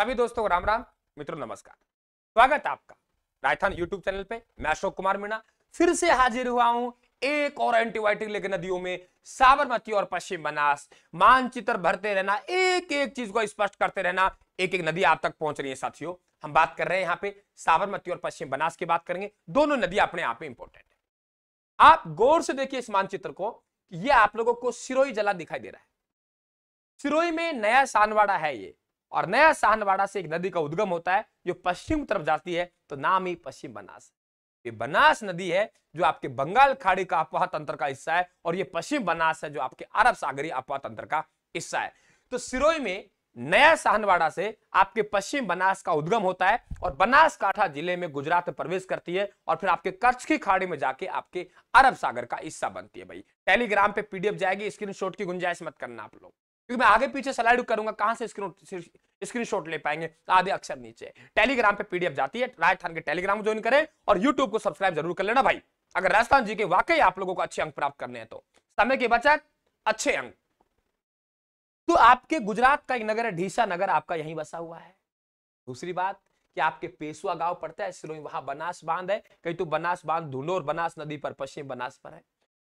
सभी दोस्तों को राम राम मित्रों नमस्कार स्वागत आपका राजस्थान यूट्यूब चैनल पे मैं अशोक कुमार मीणा फिर से हाजिर हुआ हूं एक और एंटीबायोटिक लेकर नदियों में साबरमती और पश्चिम बनास मानचित्र भरते रहना एक एक चीज को स्पष्ट करते रहना एक एक नदी आप तक पहुंच रही है साथियों हम बात कर रहे हैं यहाँ पे साबरमती और पश्चिम बनास की बात करेंगे दोनों नदी अपने आप में इंपोर्टेंट है आप गौर से देखिए इस मानचित्र को ये आप लोगों को सिरोई जला दिखाई दे रहा है सिरोई में नया सानवाड़ा है ये और नया सहनवाड़ा से एक नदी का उद्गम होता है जो पश्चिम तरफ जाती है तो नाम ही पश्चिम बनास ये बनास नदी है जो आपके बंगाल खाड़ी का अपवाह तंत्र का हिस्सा है और ये पश्चिम बनास है जो आपके अरब सागरी अपवाह तंत्र का हिस्सा है तो सिरोई में नया सहनवाड़ा से आपके पश्चिम बनास का उद्गम होता है और बनासकाठा जिले में गुजरात में प्रवेश करती है और फिर आपके कच्छ की खाड़ी में जाके आपके अरब सागर का हिस्सा बनती है भाई टेलीग्राम पे पीडीएफ जाएगी स्क्रीनशॉट की गुंजाइश मत करना आप लोग क्योंकि मैं आगे पीछे स्लाइड करूंगा कहां से स्क्रीन स्क्रीनशॉट ले पाएंगे आधे अक्षर नीचे टेलीग्राम पे पीडीएफ जाती है राजस्थान के टेलीग्राम ज्वाइन करें और यूट्यूब को सब्सक्राइब जरूर कर लेना भाई अगर राजस्थान जी के वाकई आप लोगों को अच्छे अंक प्राप्त करने हैं तो समय की बचत अच्छे अंक तो आपके गुजरात का एक नगर है ढीसा नगर आपका यही बसा हुआ है दूसरी बात कि आपके पेशुआ गांव पड़ता है वहां बनास बांध है कहीं तो बनास बांध धुनोर बनास नदी पर पश्चिम बनास पर है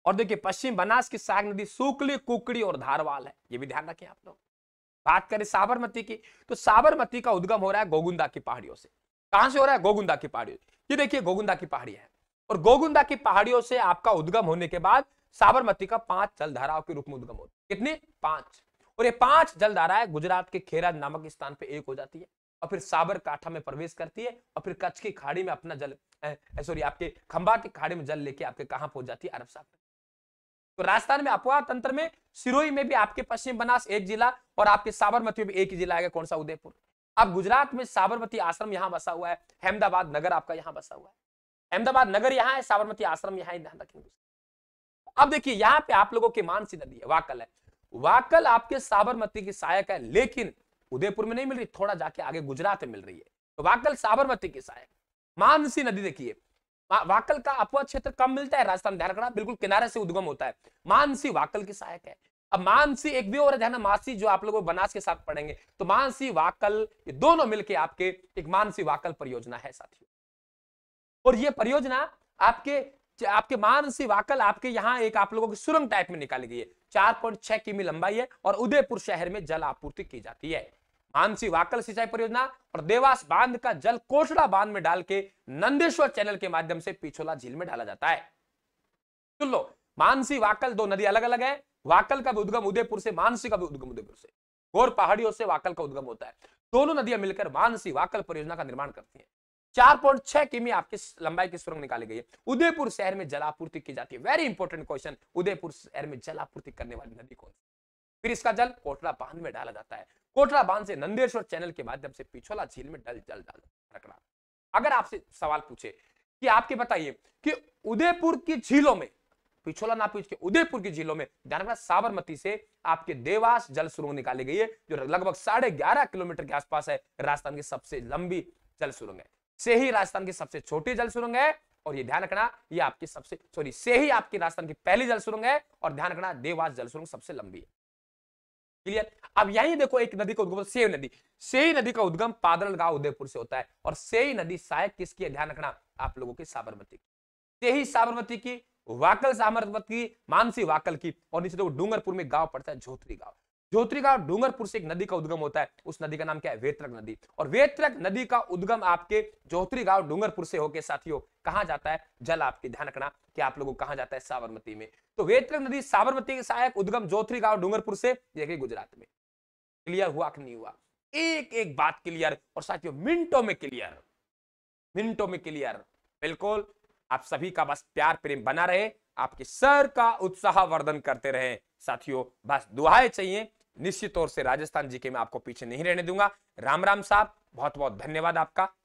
और देखिए पश्चिम बनास की साग नदी सुकली कुकड़ी और धारवाल है ये भी ध्यान रखें आप लोग बात करें साबरमती की तो साबरमती का उद्गम हो रहा है गोगुंदा की पहाड़ियों से कहां से हो रहा है गोगुंदा की पहाड़ियों ये देखिए गोगुंदा की पहाड़ी है और गोगुंदा की पहाड़ियों से आपका उद्गम होने के बाद साबरमती का पांच जलधाराओं के रूप में उद्गम होता है कितने पांच और ये पांच जलधाराएं गुजरात के खेरा नामक स्थान पर एक हो जाती है और फिर साबर काठा में प्रवेश करती है और फिर कच्छ की खाड़ी में अपना जल सॉरी आपके खंबा की खाड़ी में जल लेके आपके कहां पहुंच जाती है अरब सागर तो राजस्थान में अपवाह तंत्र में सिरोही में भी आपके पश्चिम बनास एक जिला और आपके साबरमती में एक ही जिला आएगा कौन सा उदयपुर अब गुजरात में साबरमती आश्रम यहाँ बसा हुआ है अहमदाबाद नगर आपका यहाँ बसा हुआ है अहमदाबाद नगर यहाँ है साबरमती आश्रम यहाँ रखेंगे अब देखिए यहाँ पे आप लोगों की मानसी नदी है वाकल है वाकल आपके साबरमती की सहायक है लेकिन उदयपुर में नहीं मिल रही थोड़ा जाके आगे गुजरात में मिल रही है तो वाकल साबरमती की सहायक मानसी नदी देखिए वाकल का अपवाद क्षेत्र कम मिलता है राजस्थान ध्यानकड़ा बिल्कुल किनारे से उद्गम होता है मानसी वाकल की सहायक है अब मानसी एक भी और ध्यान मासी जो आप लोग बनास के साथ पढ़ेंगे तो मानसी वाकल ये दोनों मिलकर आपके एक मानसी वाकल परियोजना है साथियों और ये परियोजना आपके आपके मानसी वाकल आपके यहाँ एक आप लोगों की सुरंग टाइप में निकाली गई है चार पॉइंट छह किमी लंबाई है और उदयपुर शहर में जल आपूर्ति की जाती है हांसी वाकल सिंचाई परियोजना और देवास बांध का जल कोसड़ा बांध में डाल के नंदेश्वर चैनल के माध्यम से पिछोला झील में डाला जाता है सुन लो मानसी वाकल दो नदी अलग अलग है वाकल का भी उद्गम उदयपुर से मानसी का भी उद्गम उदयपुर से गोर पहाड़ियों से वाकल का उद्गम होता है दोनों नदियां मिलकर मानसी वाकल परियोजना का निर्माण करती है चार पॉइंट छह किमी आपकी लंबाई की सुरंग निकाली गई है उदयपुर शहर में जलापूर्ति की जाती है वेरी इंपॉर्टेंट क्वेश्चन उदयपुर शहर में जलापूर्ति करने वाली नदी कौन सी फिर इसका जल कोटला बांध में डाला जाता है कोटरा बांध से नंदेश्वर चैनल के माध्यम से पिछोला झील में डल जल रखना अगर आपसे सवाल पूछे कि आपके बताइए कि उदयपुर की झीलों में पिछोला ना पूछ के उदयपुर की झीलों में ध्यान रखना साबरमती से आपके देवास जल सुरंग निकाली गई है जो लगभग साढ़े ग्यारह किलोमीटर के आसपास है राजस्थान की सबसे लंबी जल सुरंग है से ही राजस्थान की सबसे छोटी जल सुरंग है और ये ध्यान रखना ये आपकी सबसे सॉरी से ही आपकी राजस्थान की पहली जल सुरंग है और ध्यान रखना देवास जल सुरंग सबसे लंबी है क्लियर अब यही देखो एक नदी का उद्गम से नदी सेई नदी का उद्गम पादल गांव उदयपुर से होता है और सेई नदी सहायक किसकी ध्यान रखना आप लोगों की साबरमती की तेही साबरमती की वाकल साबरमती की मानसी वाकल की और नीचे देखो डूंगरपुर में गांव पड़ता है झोथरी गांव ज्योतिगा डूंगरपुर से एक नदी का उद्गम होता है उस नदी का नाम क्या है वेत्रक नदी और वेत्रक नदी का उद्गम आपके ज्योतिगा गांव डूंगरपुर से होके साथियों कहा जाता है जल आपके ध्यान रखना कि आप लोगों को कहा जाता है साबरमती में तो वेत्रक नदी साबरमती के सहायक उद्गम ज्योतिगा गांव डूंगरपुर से देखिए गुजरात में क्लियर हुआ कि नहीं हुआ एक एक बात क्लियर और साथियों मिनटों में क्लियर मिनटों में क्लियर बिल्कुल आप सभी का बस प्यार प्रेम बना रहे आपके सर का उत्साह वर्धन करते रहे साथियों बस दुआएं चाहिए निश्चित तौर से राजस्थान जीके में आपको पीछे नहीं रहने दूंगा राम राम साहब बहुत बहुत धन्यवाद आपका